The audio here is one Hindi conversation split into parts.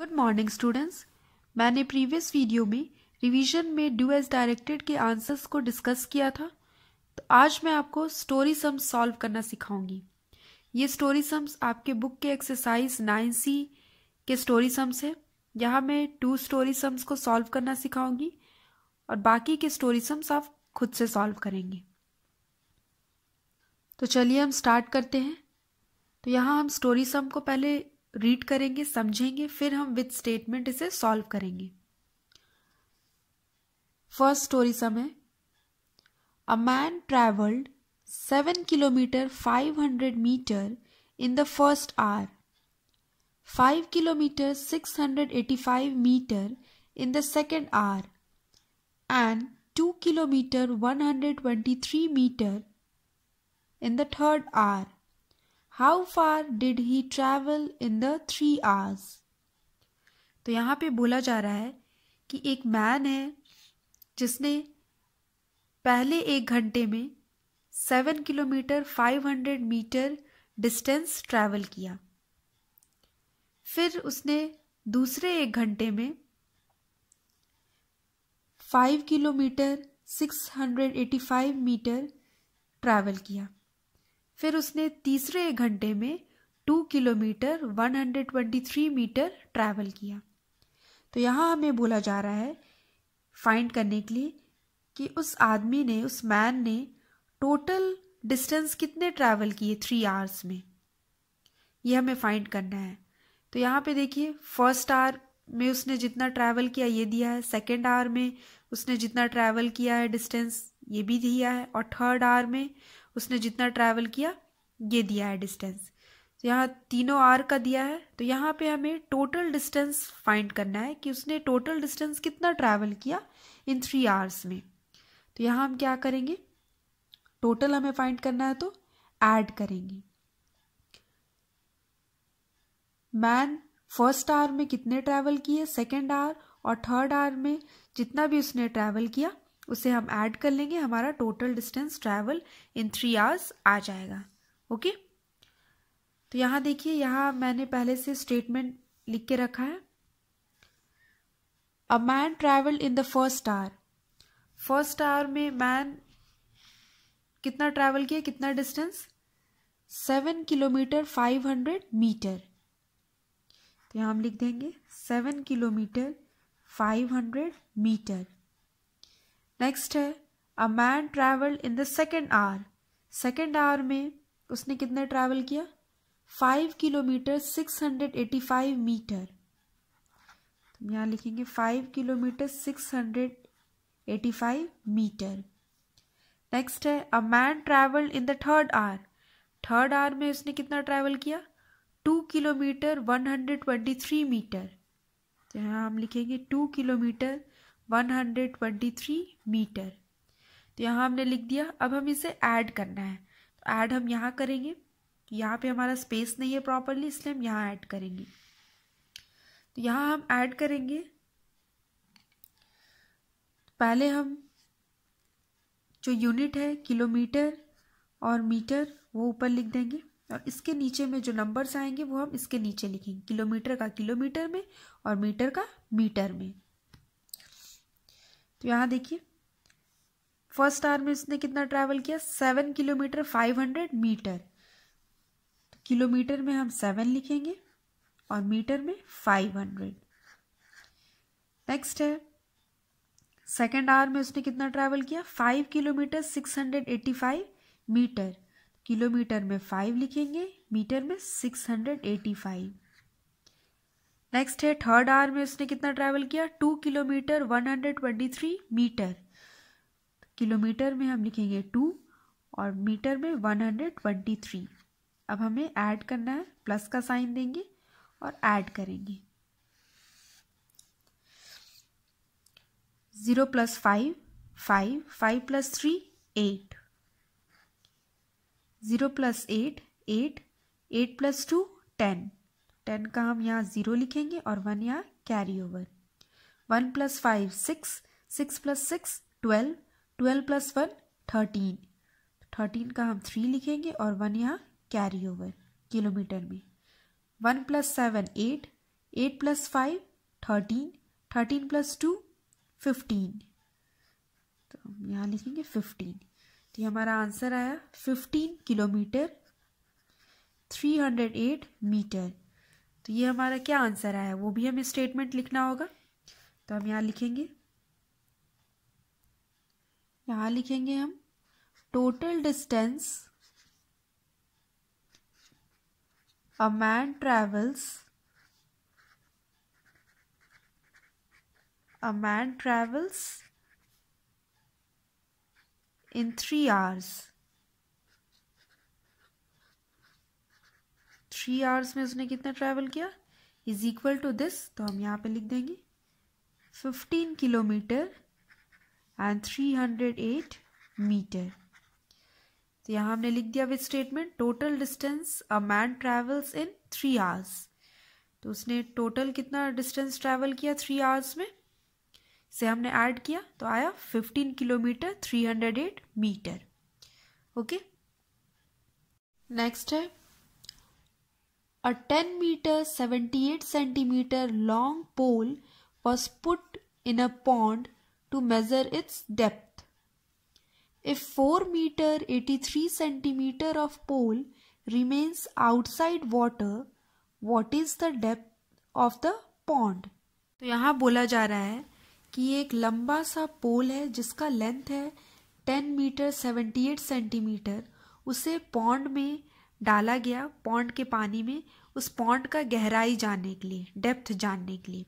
गुड मॉर्निंग स्टूडेंट्स मैंने प्रीवियस वीडियो में रिवीजन में डू एज डायरेक्टेड के आंसर्स को डिस्कस किया था तो आज मैं आपको स्टोरी सम्स सॉल्व करना सिखाऊंगी ये स्टोरी सम्स आपके बुक के एक्सरसाइज नाइन सी के स्टोरी सम्स है यहाँ मैं टू स्टोरी सम्स को सॉल्व करना सिखाऊंगी और बाकी के स्टोरी सम्स आप खुद से सॉल्व करेंगे तो चलिए हम स्टार्ट करते हैं तो यहाँ हम स्टोरी सम को पहले रीड करेंगे समझेंगे फिर हम विद स्टेटमेंट इसे सॉल्व करेंगे first story sum a man travelled seven kilometre five hundred metre in the first hour five kilometre six hundred eighty five metre in the hour and two kilometre one hundred twenty three metre in the third hour how far did he travel in the three hours तो यहाँ पे बोला जा रहा है कि एक मैन है जिसने पहले एक घंटे में seven kilometre five hundred metre distance travel किया फिर उसने दूसरे एक घंटे में five kilometre six hundred eighty five metre travel किया फिर उसने तीसरे घंटे में टू किलोमीटर 123 मीटर ट्रैवल किया तो यहाँ हमें बोला जा रहा है फाइंड करने के लिए कि उस आदमी ने उस मैन ने टोटल डिस्टेंस कितने ट्रैवल किए थ्री आवर्स में ये हमें फाइंड करना है तो यहाँ पे देखिए फर्स्ट आवर में उसने जितना ट्रैवल किया ये दिया है सेकेंड आवर में उसने जितना ट्रैवल किया है डिस्टेंस ये भी दिया है और थर्ड आवर में उसने जितना ट्रैवल किया ये दिया है डिस्टेंस तो यहाँ तीनों आर का दिया है तो यहाँ पे हमें टोटल डिस्टेंस फाइंड करना है कि उसने टोटल डिस्टेंस कितना ट्रैवल किया इन थ्री आर्स में तो यहाँ हम क्या करेंगे टोटल हमें फाइंड करना है तो ऐड करेंगे मैन फर्स्ट आर में कितने ट्रैवल किए सेकेंड आर और थर्ड आर में जितना भी उसने ट्रैवल किया उसे हम ऐड कर लेंगे हमारा total distance travel in three hours आ जाएगा ओके तो यहाँ देखिए यहाँ मैंने पहले से स्टेटमेंट लिख के रखा है a man travel in the first hour first hour में मैन कितना ट्रैवल किया कितना distance seven kilometre five hundred metre तो यहाँ हम लिख देंगे seven kilometre five hundred metre next है a man travel in the second hour second hour में उसने कितना ट्रैवल किया five kilometre six hundred eighty five metre तो यहाँ लिखेंगे five kilometre six hundred eighty five metre next है a man travel in the third hour third hour में उसने कितना ट्रैवल किया two kilometre one hundred twenty three metre तो यहाँ हम लिखेंगे टू किलोमीटर 123 मीटर तो यहाँ हमने लिख दिया अब हम इसे ऐड करना है तो ऐड हम यहाँ करेंगे यहाँ पे हमारा स्पेस नहीं है प्रॉपरली इसलिए हम यहाँ ऐड करेंगे तो यहाँ हम ऐड करेंगे पहले हम जो यूनिट है किलोमीटर और मीटर वो ऊपर लिख देंगे और इसके नीचे में जो नंबर्स आएंगे वो हम इसके नीचे लिखेंगे किलोमीटर का किलोमीटर में और मीटर का मीटर में तो यहाँ देखिए फर्स्ट आर में इसने कितना ट्रैवल किया seven kilometre five hundred metre तो किलोमीटर में हम सेवन लिखेंगे और मीटर में फाइव हंड्रेड नेक्स्ट है सेकेंड आर में उसने कितना ट्रैवल किया five kilometre six hundred eighty five metre kilometre में फाइव लिखेंगे मीटर में six hundred eighty five next है थर्ड आर में उसने कितना ट्रैवल किया two kilometre one hundred twenty three metre kilometre में हम लिखेंगे टू और मीटर में वन हंड्रेड ट्वेंटी थ्री अब हमें ऐड करना है प्लस का साइन देंगे और ऐड करेंगे zero plus five five five plus three eight zero plus eight eight eight plus two ten ten का हम यहाँ ज़ीरो लिखेंगे और वन यहाँ carry over one plus five six six plus six twelve twelve plus one thirteen thirteen का हम थ्री लिखेंगे और वन यहाँ कैरी ओवर किलोमीटर में one plus seven eight eight plus five thirteen thirteen plus two fifteen तो हम यहाँ लिखेंगे फिफ्टीन तो ये हमारा आंसर आया fifteen kilometre three hundred eight metre तो ये हमारा क्या आंसर आया वो भी हमें स्टेटमेंट लिखना होगा तो हम यहाँ लिखेंगे यहाँ लिखेंगे हम total distance a man travels a man travels in 3 hours three hours में उसने कितना ट्रैवल किया इज इक्वल टू दिस तो हम यहाँ पे लिख देंगे fifteen kilometre and three hundred eight metre तो यहाँ हमने लिख दिया with statement total distance a man travels in three hours तो उसने टोटल कितना डिस्टेंस ट्रैवल किया थ्री आवर्स में से हमने ऐड किया तो आया fifteen kilometre three hundred eight metre okay next है a 10 meter 78 centimeter long pole was put in a pond to measure its depth. If 4 meter 83 centimeter of pole remains outside water, what is the depth of the pond? तो यहाँ बोला जा रहा है कि ये एक लंबा सा पोल है जिसका लेंथ है 10 मीटर 78 सेंटीमीटर उसे पॉन्ड में डाला गया पौंड के पानी में उस पौंड का गहराई जानने के लिए डेप्थ जानने के लिए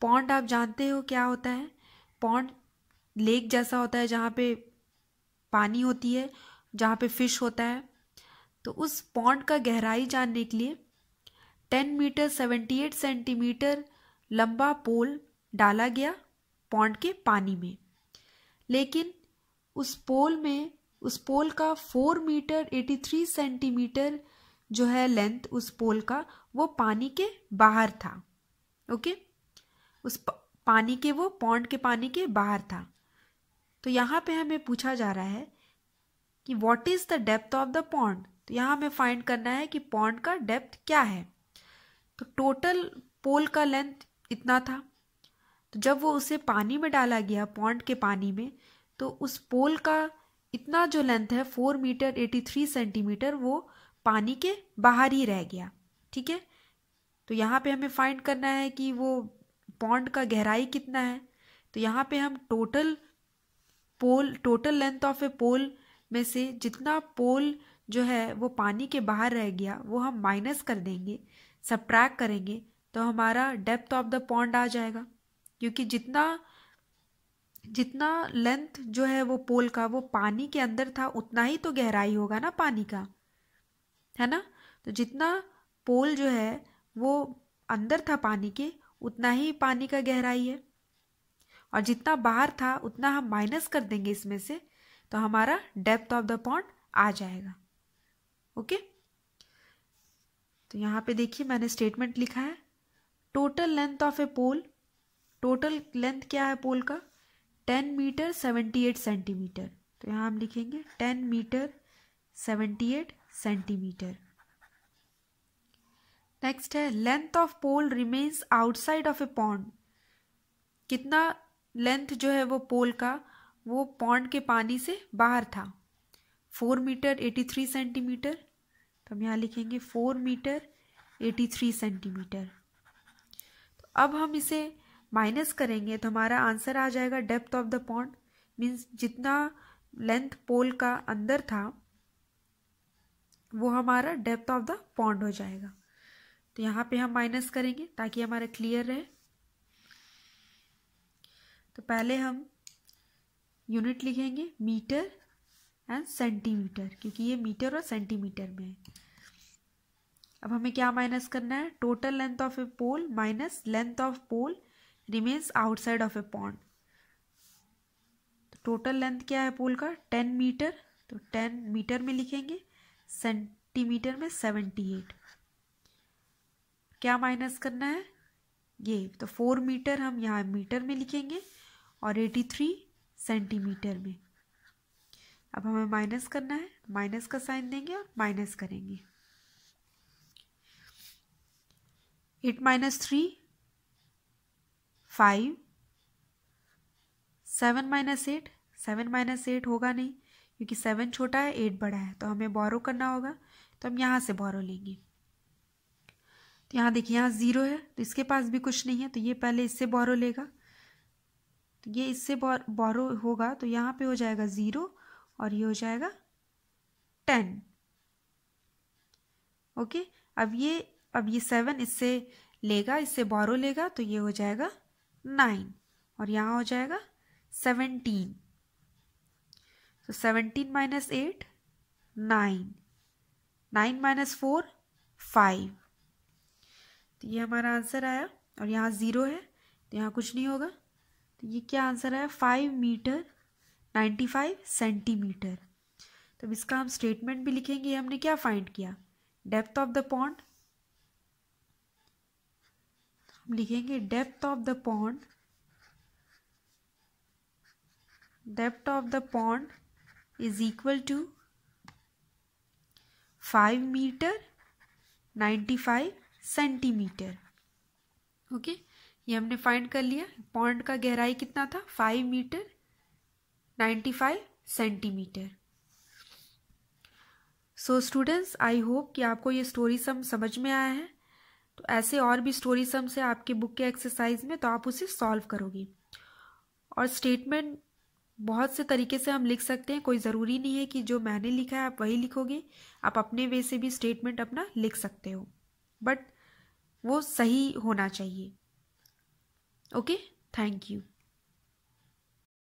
पौंड आप जानते हो क्या होता है पौंड लेक जैसा होता है जहाँ पे पानी होती है जहाँ पे फिश होता है तो उस पौंड का गहराई जानने के लिए ten metre seventy eight centimetre लंबा पोल डाला गया पौंड के पानी में लेकिन उस पोल में उस पोल का four metre eighty three centimetre जो है लेंथ उस पोल का वो पानी के बाहर था ओके उस पानी के वो पॉन्ड के पानी के बाहर था तो यहाँ पे हमें पूछा जा रहा है कि what is the depth of the pond तो यहाँ हमें फाइंड करना है कि पॉन्ड का डेप्थ क्या है तो टोटल पोल का लेंथ इतना था तो जब वो उसे पानी में डाला गया पॉन्ड के पानी में तो उस पोल का इतना जो लेंथ है four metre eighty three centimetre वो पानी के बाहर ही रह गया ठीक है तो यहाँ पे हमें फाइंड करना है कि वो पॉन्ड का गहराई कितना है तो यहाँ पे हम total pole total length of a pole में से जितना पोल जो है वो पानी के बाहर रह गया वो हम माइनस कर देंगे सब करेंगे तो हमारा डेप्थ ऑफ द पॉन्ड आ जाएगा क्योंकि जितना जितना लेंथ जो है वो पोल का वो पानी के अंदर था उतना ही तो गहराई होगा ना पानी का है ना तो जितना पोल जो है वो अंदर था पानी के उतना ही पानी का गहराई है और जितना बाहर था उतना हम माइनस कर देंगे इसमें से तो हमारा डेप्थ ऑफ द पॉन्ड आ जाएगा ओके तो यहाँ पे देखिए मैंने स्टेटमेंट लिखा है total length of a pole total length क्या है पोल का ten metre seventy eight centimetre तो यहाँ हम लिखेंगे ten metre seventy eight centimetre next है length of pole remains outside of a pond कितना लेंथ जो है वो पोल का वो पॉन्ड के पानी से बाहर था four metre eighty three centimetre तो हम यहाँ लिखेंगे four metre eighty three centimetre तो अब हम इसे माइनस करेंगे तो हमारा आंसर आ जाएगा depth of the pond means जितना लेंथ पोल का अंदर था वो हमारा डेप्थ ऑफ द पॉन्ड हो जाएगा तो यहाँ पे हम माइनस करेंगे ताकि हमारा क्लियर रहे तो पहले हम यूनिट लिखेंगे मीटर एंड सेंटीमीटर क्योंकि ये मीटर और सेंटीमीटर में है अब हमें क्या माइनस करना है total length of a pole minus length of pole remains of a a तो टोटल लेंथ क्या है पोल का टेन मीटर तो टेन मीटर में लिखेंगे सेंटीमीटर में सेवेंटी एट क्या माइनस करना है ये तो फोर मीटर हम यहाँ मीटर में लिखेंगे और एटी थ्री सेंटीमीटर में अब हमें माइनस करना है माइनस का साइन देंगे और माइनस करेंगे eight minus three five seven minus eight seven minus eight होगा नहीं क्योंकि सेवन छोटा है एट बड़ा है तो हमें बोरो करना होगा तो हम यहाँ से बोरो लेंगे तो यहाँ देखिए यहाँ ज़ीरो है तो इसके पास भी कुछ नहीं है तो ये पहले इससे बोरो लेगा तो ये इससे बोरो होगा तो यहाँ पे हो जाएगा ज़ीरो और ये हो जाएगा टेन ओके अब ये अब ये सेवन इससे लेगा इससे बोरो लेगा तो ये हो जाएगा नाइन और यहाँ हो जाएगा सेवनटीन तो seventeen minus eight nine nine minus four five तो ये हमारा आंसर आया और यहाँ ज़ीरो है तो यहाँ कुछ नहीं होगा तो ये क्या आंसर आया five metre ninety five centimetre तो इसका हम स्टेटमेंट भी लिखेंगे हमने क्या फाइंड किया डेप्थ ऑफ द पॉन्ड लिखेंगे depth of the pond depth of the pond is equal to five metre ninety five centimetre okay ये हमने फाइंड कर लिया पॉन्ड का गहराई कितना था five metre ninety five centimetre so students I hope कि आपको ये स्टोरी सब समझ में आया है तो ऐसे और भी स्टोरी सम्स हैं आपके बुक के एक्सरसाइज में तो आप उसे सॉल्व करोगी और स्टेटमेंट बहुत से तरीके से हम लिख सकते हैं कोई ज़रूरी नहीं है कि जो मैंने लिखा है आप वही लिखोगे आप अपने वे से भी स्टेटमेंट अपना लिख सकते हो बट वो सही होना चाहिए ओके थैंक यू